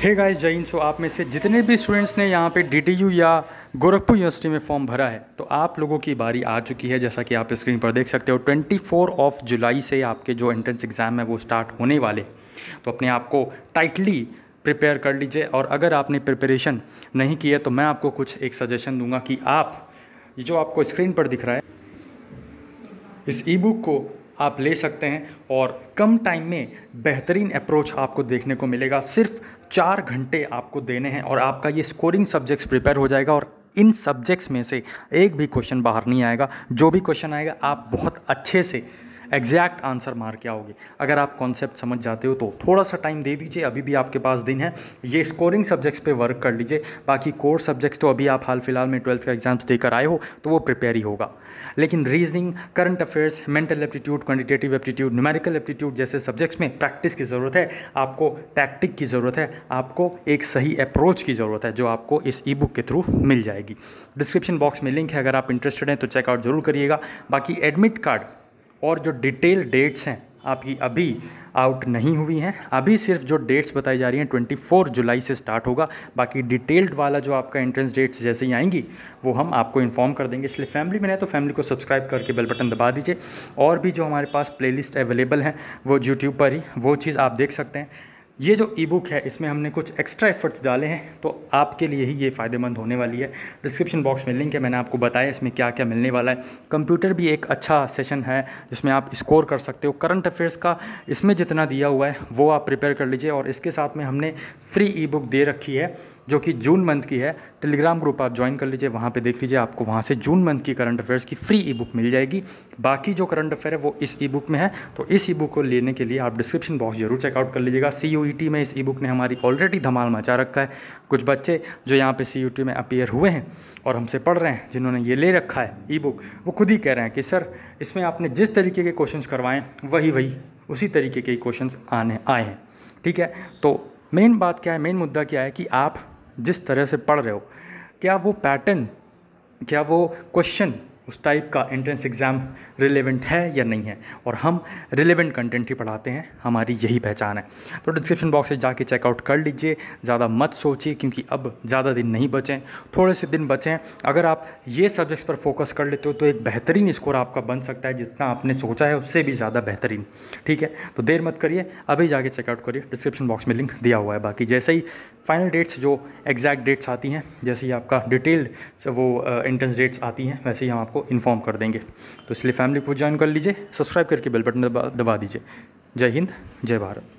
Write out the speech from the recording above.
हे गाय जैन सो आप में से जितने भी स्टूडेंट्स ने यहाँ पे डी या गोरखपुर यूनिवर्सिटी में फॉर्म भरा है तो आप लोगों की बारी आ चुकी है जैसा कि आप स्क्रीन पर देख सकते हो 24 ऑफ जुलाई से आपके जो एंट्रेंस एग्ज़ाम है वो स्टार्ट होने वाले तो अपने आप को टाइटली प्रिपेयर कर लीजिए और अगर आपने प्रिपरेशन नहीं की है तो मैं आपको कुछ एक सजेशन दूंगा कि आप जो आपको स्क्रीन पर दिख रहा है इस ई बुक को आप ले सकते हैं और कम टाइम में बेहतरीन अप्रोच आपको देखने को मिलेगा सिर्फ चार घंटे आपको देने हैं और आपका ये स्कोरिंग सब्जेक्ट्स प्रिपेयर हो जाएगा और इन सब्जेक्ट्स में से एक भी क्वेश्चन बाहर नहीं आएगा जो भी क्वेश्चन आएगा आप बहुत अच्छे से एग्जैक्ट आंसर मार के आओगे अगर आप कॉन्सेप्ट समझ जाते हो तो थोड़ा सा टाइम दे दीजिए अभी भी आपके पास दिन है ये स्कोरिंग सब्जेक्ट्स पे वर्क कर लीजिए बाकी कोर सब्जेक्ट्स तो अभी आप हाल फिलहाल में ट्वेल्थ का एग्जाम्स देकर आए हो तो वो प्रिपेयर ही होगा लेकिन reasoning current affairs mental aptitude quantitative aptitude numerical aptitude जैसे सब्जेक्ट्स में प्रैक्टिस की ज़रूरत है आपको टैक्टिक की ज़रूरत है आपको एक सही अप्रोच की ज़रूरत है जो आपको इस ई बुक के थ्रू मिल जाएगी डिस्क्रिप्शन बॉक्स में लिंक है अगर आप इंटरेस्टेड हैं तो चेकआउट जरूर करिएगा बाकी एडमिट कार्ड और जो डिटेल डेट्स हैं आपकी अभी आउट नहीं हुई हैं अभी सिर्फ जो डेट्स बताई जा रही हैं 24 जुलाई से स्टार्ट होगा बाकी डिटेल्ड वाला जो आपका एंट्रेंस डेट्स जैसे ही आएंगी वो हम आपको इन्फॉर्म कर देंगे इसलिए फैमिली में नहीं तो फैमिली को सब्सक्राइब करके बेल बटन दबा दीजिए और भी जो हमारे पास प्लेलिस्ट अवेलेबल हैं वो यूट्यूब पर ही वो चीज़ आप देख सकते हैं ये जो ई बुक है इसमें हमने कुछ एक्स्ट्रा एफर्ट्स डाले हैं तो आपके लिए ही ये फ़ायदेमंद होने वाली है डिस्क्रिप्शन बॉक्स में लिंक है मैंने आपको बताया इसमें क्या क्या मिलने वाला है कंप्यूटर भी एक अच्छा सेशन है जिसमें आप स्कोर कर सकते हो करंट अफेयर्स का इसमें जितना दिया हुआ है वो आप प्रिपेयर कर लीजिए और इसके साथ में हमने फ्री ई बुक दे रखी है जो कि जून मंथ की है टेलीग्राम ग्रुप आप ज्वाइन कर लीजिए वहाँ पे देख लीजिए आपको वहाँ से जून मंथ की करंट अफेयर्स की फ्री ई बुक मिल जाएगी बाकी जो करंट अफेयर है वो इस ई बुक में है तो इस ई बुक को लेने के लिए आप डिस्क्रिप्शन बॉक्स जरूर चेकआउट कर लीजिएगा सी यू टी में इस ई बुक ने हमारी ऑलरेडी धमाल मचा रखा है कुछ बच्चे जो यहाँ पे सी टी में अपीयर हुए हैं और हमसे पढ़ रहे हैं जिन्होंने ये ले रखा है ई बुक वो खुद ही कह रहे हैं कि सर इसमें आपने जिस तरीके के क्वेश्चन करवाएँ वही वही उसी तरीके के क्वेश्चन आने आए हैं ठीक है तो मेन बात क्या है मेन मुद्दा क्या है कि आप जिस तरह से पढ़ रहे हो क्या वो पैटर्न क्या वो क्वेश्चन उस टाइप का एंट्रेंस एग्ज़ाम रिलेवेंट है या नहीं है और हम रिलेवेंट कंटेंट ही पढ़ाते हैं हमारी यही पहचान है तो डिस्क्रिप्शन बॉक्स से जाके चेकआउट कर लीजिए ज़्यादा मत सोचिए क्योंकि अब ज़्यादा दिन नहीं बचें थोड़े से दिन बचें अगर आप ये सब्जेक्ट्स पर फोकस कर लेते हो तो एक बेहतरीन स्कोर आपका बन सकता है जितना आपने सोचा है उससे भी ज़्यादा बेहतरीन ठीक है तो देर मत करिए अभी जाके चेकआउट करिए डिस्क्रिप्शन बॉक्स में लिंक दिया हुआ है बाकी जैसे ही फाइनल डेट्स जो एग्जैक्ट डेट्स आती हैं जैसे ही आपका डिटेल्ड वो एंट्रेंस uh, डेट्स आती हैं वैसे ही हम आपको आपको इन्फॉर्म कर देंगे तो इसलिए फैमिली को ज्वाइन कर लीजिए सब्सक्राइब करके बेल बटन दबा दबा दीजिए जय हिंद जय भारत